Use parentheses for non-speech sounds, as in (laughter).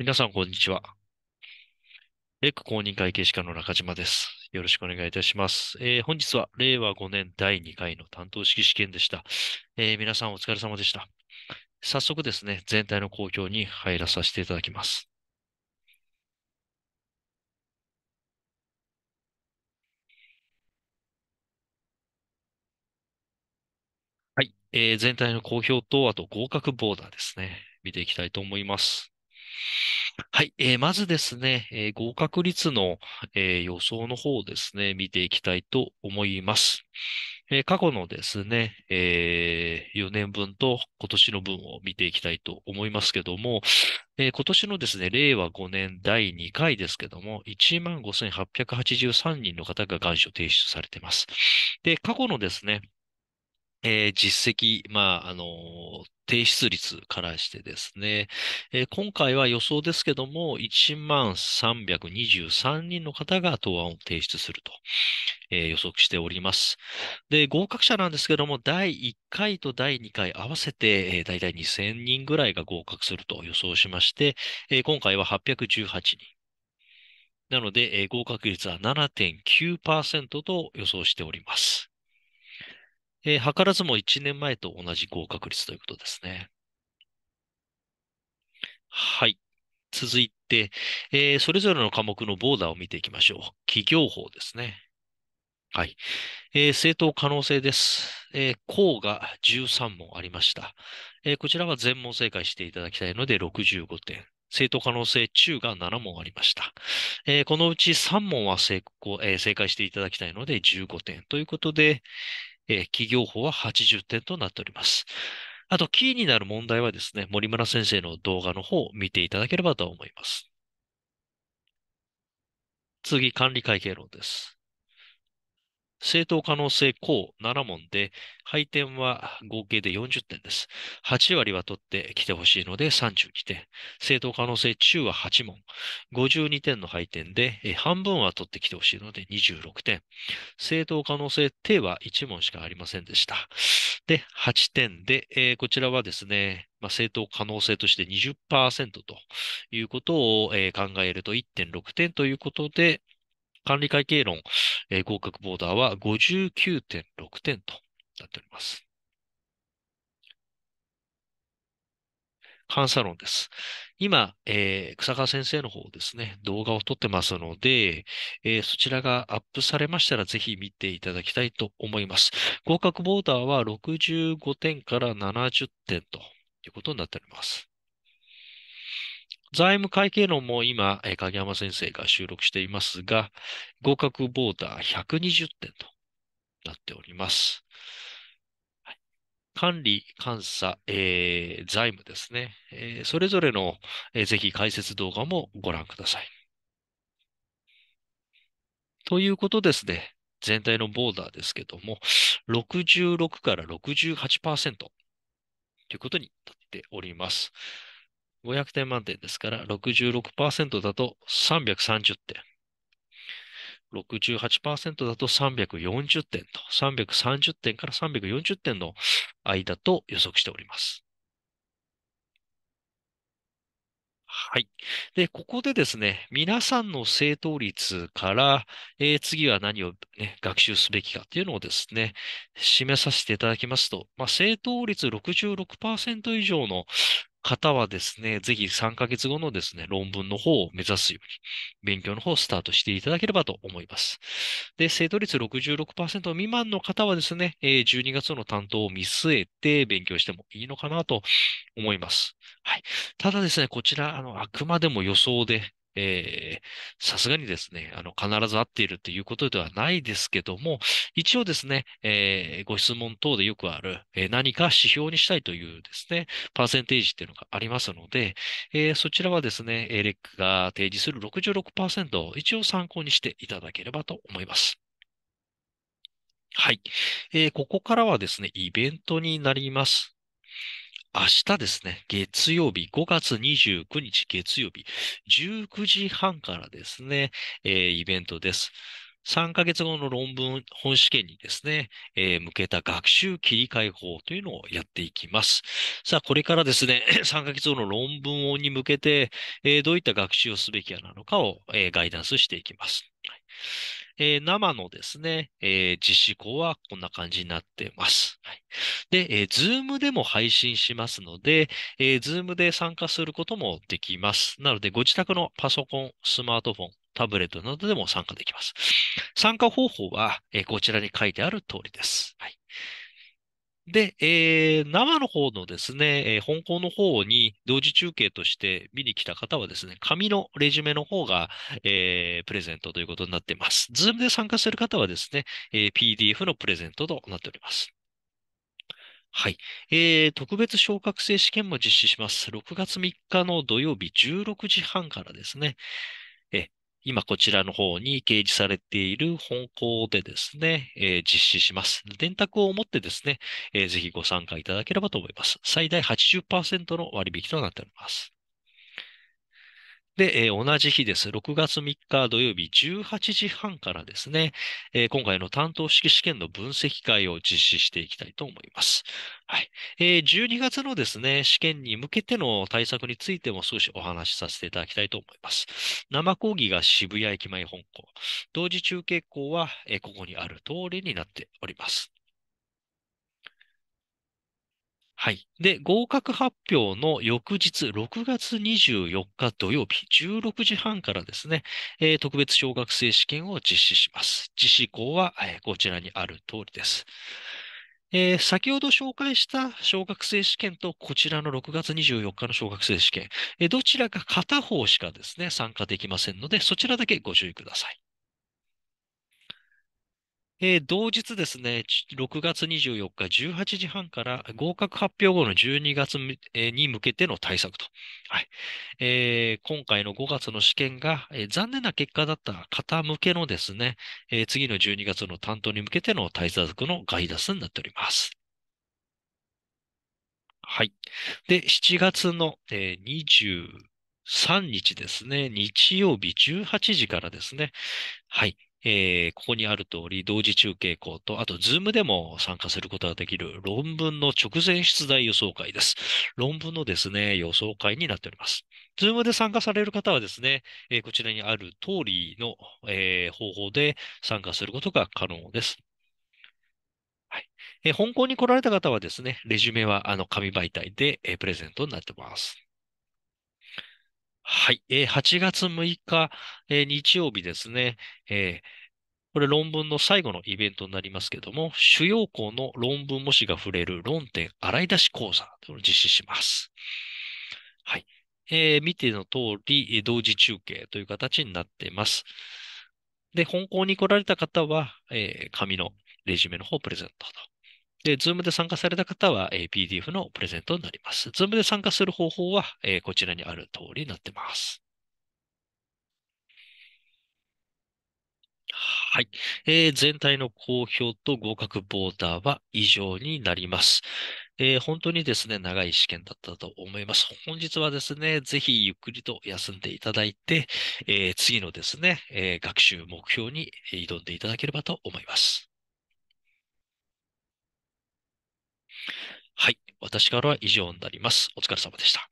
皆さん、こんにちは。レック公認会計士課の中島です。よろしくお願いいたします。えー、本日は令和5年第2回の担当式試験でした、えー、皆さんお疲れ様でした。早速ですね、全体の公表に入らさせていただきます。はい、えー、全体の公表と、あと合格ボーダーですね、見ていきたいと思います。はい、えー、まずですね、えー、合格率の、えー、予想の方をですね、見ていきたいと思います。えー、過去のですね、えー、4年分と今年の分を見ていきたいと思いますけども、えー、今年のですね、令和5年第2回ですけども、15,883人の方が願書提出されています。で、過去のですね、えー、実績、まあ、あのー、提出率からしてですね、えー、今回は予想ですけども、1万323人の方が答案を提出すると、えー、予測しております。で、合格者なんですけども、第1回と第2回合わせて、えー、大体2000人ぐらいが合格すると予想しまして、えー、今回は818人。なので、えー、合格率は7.9%と予想しております。えー、図らずも1年前と同じ合格率ということですね。はい。続いて、えー、それぞれの科目のボーダーを見ていきましょう。企業法ですね。はい。えー、正当可能性です。えー、項が13問ありました。えー、こちらは全問正解していただきたいので65点。正当可能性中が7問ありました。えー、このうち3問は正,、えー、正解していただきたいので15点ということで、えー、企業法は80点となっております。あと、キーになる問題はですね、森村先生の動画の方を見ていただければと思います。次、管理会計論です。正当可能性高7問で、配点は合計で40点です。8割は取ってきてほしいので32点。正当可能性中は8問。52点の配点で、半分は取ってきてほしいので26点。正当可能性低は1問しかありませんでした。で、8点で、えー、こちらはですね、まあ、正当可能性として20%ということを、えー、考えると1.6点ということで、管理会計論、えー、合格ボーダーは59.6点となっております。監査論です。今、えー、草川先生の方ですね、動画を撮ってますので、えー、そちらがアップされましたら、ぜひ見ていただきたいと思います。合格ボーダーは65点から70点ということになっております。財務会計論も今、え影山先生が収録していますが、合格ボーダー120点となっております。はい、管理、監査、えー、財務ですね、えー、それぞれの、えー、ぜひ解説動画もご覧ください。ということですね。全体のボーダーですけども、66から68%ということになっております。500点満点ですから66%だと330点。68%だと340点と、330点から340点の間と予測しております。はい。で、ここでですね、皆さんの正答率から、えー、次は何を、ね、学習すべきかというのをですね、示させていただきますと、まあ、正答率66%以上の方はですね、ぜひ3ヶ月後のですね、論文の方を目指すように、勉強の方をスタートしていただければと思います。で、生徒率66%未満の方はですね、12月の担当を見据えて勉強してもいいのかなと思います。はい。ただですね、こちら、あの、あくまでも予想で、えさすがにですね、あの、必ず合っているということではないですけども、一応ですね、えー、ご質問等でよくある、えー、何か指標にしたいというですね、パーセンテージっていうのがありますので、えー、そちらはですね、エレックが提示する66%を一応参考にしていただければと思います。はい。えここからはですね、イベントになります。明日ですね、月曜日、5月29日月曜日、19時半からですね、えー、イベントです。3ヶ月後の論文本試験にですね、えー、向けた学習切り替え法というのをやっていきます。さあ、これからですね、3 (clears throat) ヶ月後の論文に向けて、えー、どういった学習をすべきなのかを、えー、ガイダンスしていきます。はいえー、生のですね、えー、実施校はこんな感じになってます。はい、で、えー、Zoom でも配信しますので、えー、Zoom で参加することもできます。なので、ご自宅のパソコン、スマートフォン、タブレットなどでも参加できます。参加方法は、えこちらに書いてある通りです。はいで、えー、生の方のですね、えー、本校の方に同時中継として見に来た方はですね、紙のレジュメの方が、えー、プレゼントということになっています。ズームで参加する方はですね、え PDF のプレゼントとなっております。はい。えー、特別昇格生試験も実施します。6月3日の土曜日16時半からですね。え今こちらの方に掲示されている本校でですね、えー、実施します。電卓を持ってですね、えー、ぜひご参加いただければと思います。最大80%の割引となっております。で、えー、同じ日です。6月3日土曜日18時半からですね、えー、今回の担当式試験の分析会を実施していきたいと思います。はい。えー、12月のですね、試験に向けての対策についても少しお話しさせていただきたいと思います。生講義が渋谷駅前本校、同時中継校は、えここにある通りになっております。はい。で、合格発表の翌日、6月24日土曜日、16時半からですね、えー、特別小学生試験を実施します。実施校は、えー、こちらにある通りです。えー、先ほど紹介した小学生試験とこちらの6月24日の小学生試験、えー、どちらか片方しかですね、参加できませんので、そちらだけご注意ください。えー、同日ですね、6月24日18時半から合格発表後の12月に向けての対策と。はいえー、今回の5月の試験が、えー、残念な結果だった方向けのですね、えー、次の12月の担当に向けての対策のガイダンスになっております。はい。で、7月の、えー、23日ですね、日曜日18時からですね、はい、えー、ここにある通り、同時中継校と、あと、ズームでも参加することができる論文の直前出題予想会です。論文のですね、予想会になっております。ズームで参加される方はですね、えー、こちらにある通りの、えー、方法で参加することが可能です。はい。えー、本校に来られた方はですね、レジュメはあの紙媒体で、えプレゼントになってます。はい、えー、8月6日、えー、日曜日ですね、えーこれ論文の最後のイベントになりますけども、主要校の論文模試が触れる論点洗い出し講座を実施します。はい。えー、見ての通り、同時中継という形になっています。で、本校に来られた方は、えー、紙のレジュメの方をプレゼントとで、ズームで参加された方は、えー、PDF のプレゼントになります。ズームで参加する方法は、えー、こちらにある通りになってます。はい、えー。全体の公表と合格ボーダーは以上になります。えー、本当にですね、長い試験だったと思います。本日はですね、ぜひゆっくりと休んでいただいて、えー、次のですね、えー、学習目標に挑んでいただければと思います。私からは以上になります。お疲れ様でした。